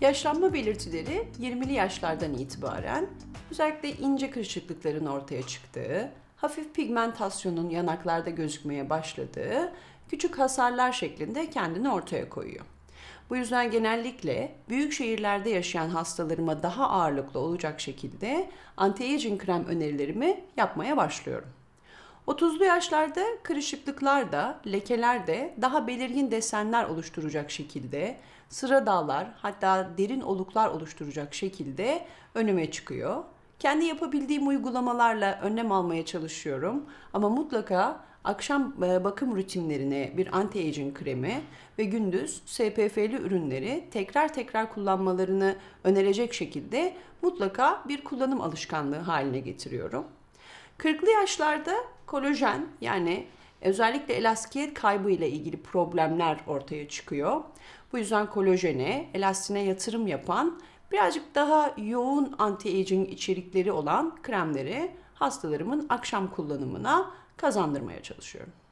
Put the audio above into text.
Yaşlanma belirtileri 20'li yaşlardan itibaren özellikle ince kırışıklıkların ortaya çıktığı, hafif pigmentasyonun yanaklarda gözükmeye başladığı küçük hasarlar şeklinde kendini ortaya koyuyor. Bu yüzden genellikle büyük şehirlerde yaşayan hastalarıma daha ağırlıklı olacak şekilde anti-aging krem önerilerimi yapmaya başlıyorum. 30'lu yaşlarda kırışıklıklar da, lekeler de daha belirgin desenler oluşturacak şekilde, sıra dağlar hatta derin oluklar oluşturacak şekilde önüme çıkıyor. Kendi yapabildiğim uygulamalarla önlem almaya çalışıyorum ama mutlaka akşam e, bakım rutinlerine bir anti-aging kremi ve gündüz SPF'li ürünleri tekrar tekrar kullanmalarını önerecek şekilde mutlaka bir kullanım alışkanlığı haline getiriyorum. 40'lı yaşlarda kolajen yani özellikle elastikiyet kaybı ile ilgili problemler ortaya çıkıyor. Bu yüzden kolajene, elastine yatırım yapan birazcık daha yoğun anti-aging içerikleri olan kremleri hastalarımın akşam kullanımına kazandırmaya çalışıyorum.